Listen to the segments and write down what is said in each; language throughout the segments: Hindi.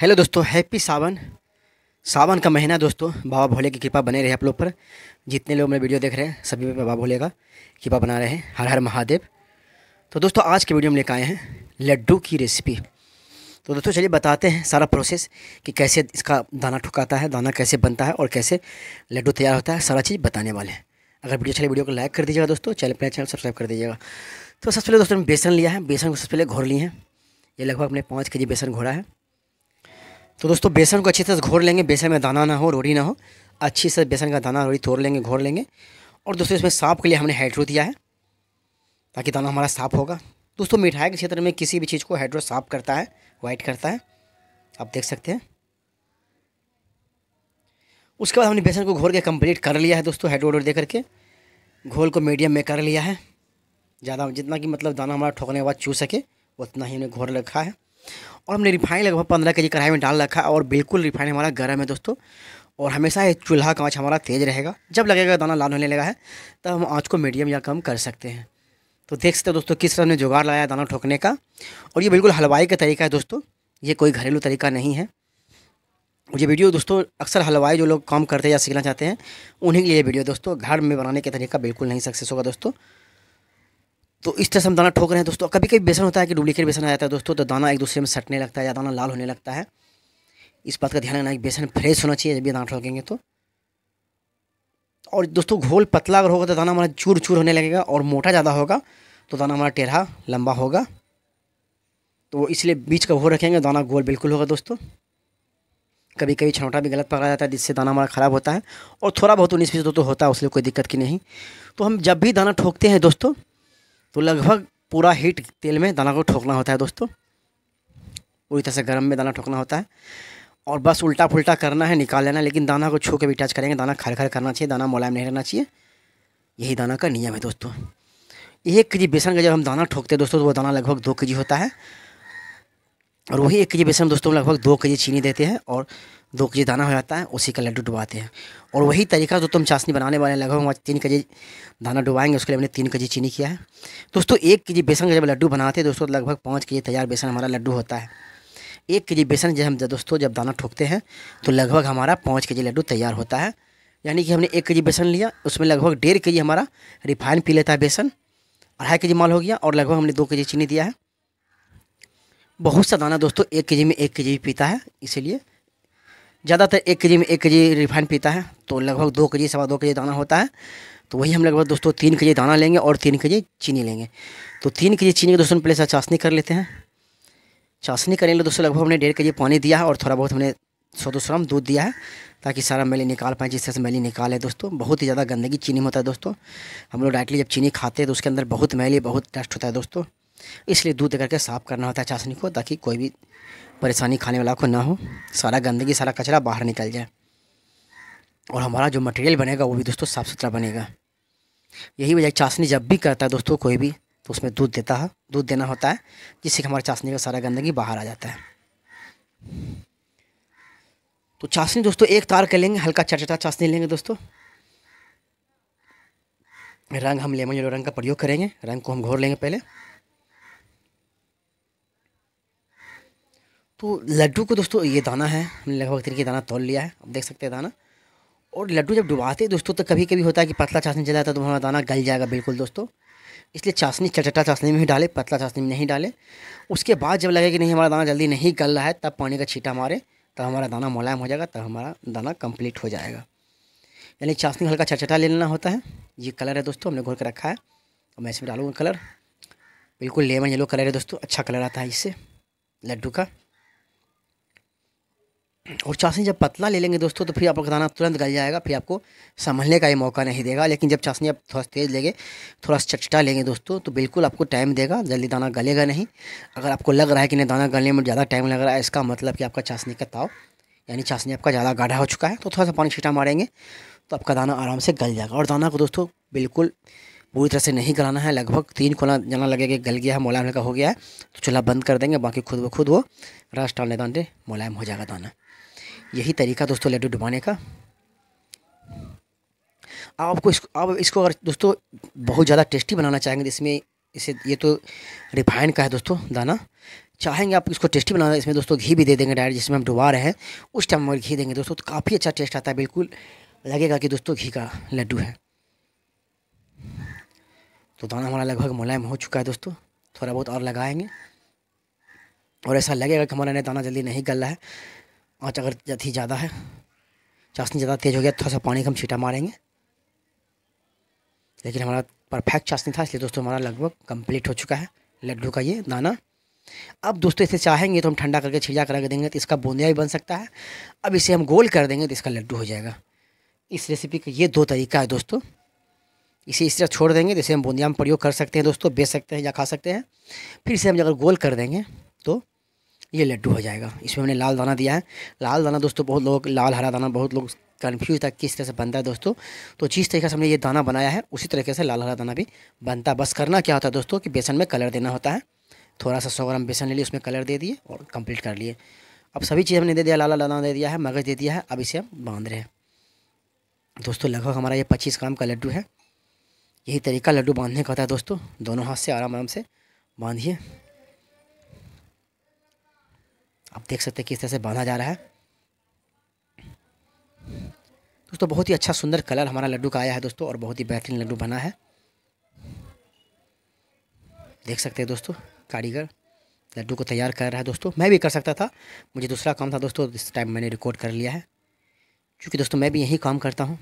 हेलो दोस्तों हैप्पी सावन सावन का महीना दोस्तों बाबा भोले की कृपा बने रहे आप लोग पर जितने लोग मेरे वीडियो देख रहे हैं सभी पे बाबा भोले का कृपा बना रहे हैं हर हर महादेव तो दोस्तों आज के वीडियो में लेकर आए हैं लड्डू की रेसिपी तो दोस्तों चलिए बताते हैं सारा प्रोसेस कि कैसे इसका दाना ठुकाता है दाना कैसे बनता है और कैसे लड्डू तैयार होता है सारा चीज़ बताने वाले हैं अगर वीडियो चले वीडियो को लाइक कर दीजिएगा दोस्तों चैनल पर चैनल सब्सक्राइब कर दीजिएगा तो सबसे पहले दोस्तों ने बेसन लिया है बेसन को सबसे पहले घोर लिए हैं ये लगभग अपने पाँच के जी बेसन घोड़ा है तो दोस्तों बेसन को अच्छे से घोर लेंगे बेसन में दाना ना हो रोड़ी ना हो अच्छी से बेसन का दाना रोड़ी तोड़ लेंगे घोर लेंगे और दोस्तों इसमें साफ के लिए हमने हाइड्रो दिया है ताकि दाना हमारा साफ होगा दोस्तों मिठाई के क्षेत्र में किसी भी चीज़ को हाइड्रो साफ करता है वाइट करता है आप देख सकते हैं उसके बाद हमने बेसन को घोर के कंप्लीट कर लिया है दोस्तों हाइड्रो वोडर दे करके घोल को मीडियम में कर लिया है ज़्यादा जितना कि मतलब दाना हमारा ठोकने के बाद चू सके उतना ही हमने घोर रखा है और हमने रिफाइन लगभग पंद्रह के जी कढ़ाई में डाल रखा है और बिल्कुल रिफाइन हमारा गर्म है दोस्तों और हमेशा ये चूल्हा का आँच हमारा तेज़ रहेगा जब लगेगा दाना लाल होने लगा है तब हम आँच को मीडियम या कम कर सकते हैं तो देख सकते हो दोस्तों किस तरह ने जुगाड़ लाया है दाना ठोकने का और ये बिल्कुल हलवाई का तरीका है दोस्तों ये कोई घरेलू तरीका नहीं है ये वीडियो दोस्तों अक्सर हलवाई जो लोग काम करते हैं या सीखना चाहते हैं उन्हीं के लिए वीडियो दोस्तों घर में बनाने का तरीका बिल्कुल नहीं सक्सेस होगा दोस्तों तो इस तरह से हम दाना ठोक रहे हैं दोस्तों कभी कभी बेसन होता है कि डुप्लीकेट बेसन आ जाता है दोस्तों तो दाना एक दूसरे में सटने लगता है या दाना लाल होने लगता है इस बात का ध्यान रखना है कि बेसन फ्रेश होना चाहिए जब भी दाना ठोकेंगे तो और दोस्तों घोल पतला अगर होगा तो दाना हमारा चूर चूर होने लगेगा और मोटा ज़्यादा होगा तो दाना हमारा टेढ़ा लंबा होगा तो वो इसलिए बीच का घोल रखेंगे दाना गोल बिल्कुल होगा दोस्तों कभी कभी छनौटा भी गलत पकड़ा जाता है जिससे दाना हमारा ख़राब होता है और थोड़ा बहुत उन्नीस बीस दोस्तों होता है उसमें कोई दिक्कत की नहीं तो हम जब भी दाना ठोकते हैं दोस्तों तो लगभग पूरा हीट तेल में दाना को ठोकना होता है दोस्तों पूरी तरह से गर्म में दाना ठोकना होता है और बस उल्टा पुल्टा करना है निकाल लेना लेकिन दाना को छू के भी टच करेंगे दाना खर खर करना चाहिए दाना मुलायम नहीं रहना चाहिए यही दाना का नियम है दोस्तों एक के जी बेसन का जब हम दाना ठोकते हैं दोस्तों तो वो दाना लगभग दो के जी होता है और वही एक के जी बेसन दोस्तों लगभग दो के जी चीनी देते हैं और दो के जी दाना हो जाता है उसी का लड्डू डुबाते हैं और वही तरीका जो तुम चाशनी बनाने वाले लगभग हम तीन के जी दाना डुबाएंगे उसके लिए हमने तीन के जी चीनी किया है दोस्तों एक के जी बेसन का जब लड्डू बनाते हैं दोस्तों तो लगभग पाँच के जी तैयार बेसन हमारा लड्डू होता है एक के जी बेसन जब हम दोस्तों जब दाना ठोकते हैं तो लगभग हमारा पाँच के जी लड्डू तैयार होता है यानी कि हमने एक के जी बेसन लिया उसमें लगभग डेढ़ के जी हमारा रिफाइन पी लेता है बेसन अढ़ाई के जी माल हो गया और लगभग हमने दो के जी चीनी दिया है बहुत सा दाना दोस्तों एक के जी में एक के जी पीता है इसीलिए ज़्यादातर एक के जी में एक के जी रिफाइन पीता है तो लगभग दो के जी सवा दो के जी दाना होता है तो वही हम लगभग दोस्तों तीन के जी दाना लेंगे और तीन के जी चीनी लेंगे तो तीन के जी चीनी के दोस्तों पहले से चाशनी कर लेते हैं चाशनी करने के लिए दोस्तों लगभग हमने डेढ़ के जी पानी दिया है और थोड़ा बहुत हमने सौ दो सौ दूध दिया है ताकि सारा मैली निकाल पाए जिससे से मैली निकाले दोस्तों बहुत ही ज़्यादा गंदगी चीनी में होता है दोस्तों हम लोग डायरेक्टली जब चीनी खाते हैं तो उसके अंदर बहुत मैली बहुत टेस्ट होता है दोस्तों इसलिए दूध देकर के साफ़ करना होता है चाशनी को ताकि कोई भी परेशानी खाने वाला को ना हो सारा गंदगी सारा कचरा बाहर निकल जाए और हमारा जो मटेरियल बनेगा वो भी दोस्तों साफ़ सुथरा बनेगा यही वजह चाशनी जब भी करता है दोस्तों कोई भी तो उसमें दूध देता है दूध देना होता है जिससे हमारे चाशनी का सारा गंदगी बाहर आ जाता है तो चाशनी दोस्तों एक तार कर लेंगे हल्का चटचटा चाशनी लेंगे दोस्तों रंग हम लेमन येलो रंग का प्रयोग करेंगे रंग को हम घोर लेंगे पहले तो लड्डू को दोस्तों ये दाना है हमने लगभग तरीके दाना तोल लिया है आप देख सकते हैं दाना और लड्डू जब डुबाते हैं दोस्तों तो कभी कभी होता है कि पतला चाशनी चला जाता है तो हमारा दाना गल जाएगा बिल्कुल दोस्तों इसलिए चाशनी चटटा चाशनी में ही डालें पतला चाशनी में नहीं डालें उसके बाद जब लगे कि नहीं हमारा दाना जल्दी नहीं गल रहा है तब पानी का छीटा मारें तब हमारा दाना मुलायम हो जाएगा तब हमारा दाना कम्प्लीट हो जाएगा यानी चाशनी हल्का चटचटा ले लेना होता है ये कलर है दोस्तों हमने घोर के रखा है और मैं इसमें डालूँगा कलर बिल्कुल लेमन येलो कलर है दोस्तों अच्छा कलर आता है इससे लड्डू का और चाशनी जब पतला ले लेंगे दोस्तों तो फिर आपका दाना तुरंत गल जाएगा फिर आपको संभलने का ही मौका नहीं देगा लेकिन जब चाशनी आप थोड़ा तेज़ लेंगे थोड़ा सा चटचटा लेंगे दोस्तों तो बिल्कुल आपको टाइम देगा जल्दी दाना गलेगा नहीं अगर आपको लग रहा है कि नहीं दाना गलने में ज़्यादा टाइम लग रहा है इसका मतलब कि आपका चाशनी का ताव यानी चाशनी आपका ज़्यादा गाढ़ा हो चुका है तो थोड़ा सा पानी छीटा मारेंगे तो आपका दाना आराम से गल जाएगा और दाना को दोस्तों बिल्कुल पूरी तरह से नहीं गलाना है लगभग तीन कोना जाना लगेगा गल गया है मुलायम का हो गया है तो चूल्हा बंद कर देंगे बाकी खुद ब खुद वो रस डालने दानते मुलायम हो जाएगा दाना यही तरीका दोस्तों लड्डू डुबाने का आपको इसको अब इसको अगर दोस्तों बहुत ज़्यादा टेस्टी बनाना चाहेंगे इसमें इसे ये तो रिफाइंड का है दोस्तों दाना चाहेंगे आप इसको टेस्टी बनाना इसमें दोस्तों घी भी दे देंगे डायरेक्ट जिसमें हम डुबा रहे हैं उस टाइम हम घी देंगे दोस्तों तो काफ़ी अच्छा टेस्ट आता है बिल्कुल लगेगा कि दोस्तों घी का लड्डू है तो दाना हमारा लगभग मुलायम हो चुका है दोस्तों थोड़ा बहुत और लगाएंगे और ऐसा लगेगा कि हमारा दाना जल्दी नहीं गल रहा है आँच अगर अति ज़्यादा है चाशनी ज़्यादा तेज़ हो गया थोड़ा सा पानी का हम छीटा मारेंगे लेकिन हमारा परफेक्ट चाशनी था इसलिए दोस्तों हमारा लगभग कम्प्लीट हो चुका है लड्डू का ये दाना अब दोस्तों इसे चाहेंगे तो हम ठंडा करके छिड़िया करा देंगे तो इसका बूंदिया भी बन सकता है अब इसे हम गोल कर देंगे तो इसका लड्डू हो जाएगा इस रेसिपी का ये दो तरीका है दोस्तों इसे इस तरह छोड़ देंगे जैसे हम बूंदिया में प्रयोग कर सकते हैं दोस्तों बेच सकते हैं या खा सकते हैं फिर इसे हम अगर गोल कर देंगे तो ये लड्डू हो जाएगा इसमें हमने लाल दाना दिया है लाल दाना दोस्तों बहुत लोग लाल हरा दाना बहुत लोग कन्फ्यूज था किस तरह से बनता है दोस्तों तो जिस तरीके से हमने ये दाना बनाया है उसी तरीके से लाल हरा दाना भी बनता है बस करना क्या होता है दोस्तों कि बेसन में कलर देना होता है थोड़ा सा सौ ग्राम बेसन ले लिए उसमें कलर दे दिए और कंप्लीट कर लिए अब सभी चीज़ हमने दे दिया लाल दाना दे दिया है मगज दे दिया है अब इसे हम बांध रहे हैं दोस्तों लगभग हमारा ये पच्चीस ग्राम का लड्डू है यही तरीका लड्डू बांधने का होता है दोस्तों दोनों हाथ से आराम आराम से बांधिए आप देख सकते हैं किस तरह से बांधा जा रहा है दोस्तों बहुत ही अच्छा सुंदर कलर हमारा लड्डू का आया है दोस्तों और बहुत ही बेहतरीन लड्डू बना है देख सकते हैं दोस्तों कारीगर लड्डू को तैयार कर रहा है दोस्तों मैं भी कर सकता था मुझे दूसरा काम था दोस्तों इस टाइम मैंने रिकॉर्ड कर लिया है क्योंकि दोस्तों मैं भी यही काम करता हूँ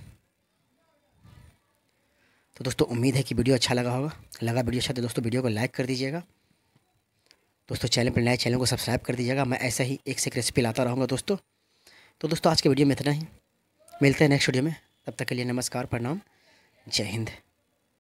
तो दोस्तों उम्मीद है कि वीडियो अच्छा लगा होगा लगा वीडियो अच्छा तो दोस्तों वीडियो को लाइक कर दीजिएगा दोस्तों चैनल पर नए चैनल को सब्सक्राइब कर दीजिएगा मैं ऐसा ही एक से एक रेसिपी लाता रहूँगा दोस्तों तो दोस्तों आज के वीडियो में इतना ही मिलते हैं नेक्स्ट वीडियो में तब तक के लिए नमस्कार प्रणाम जय हिंद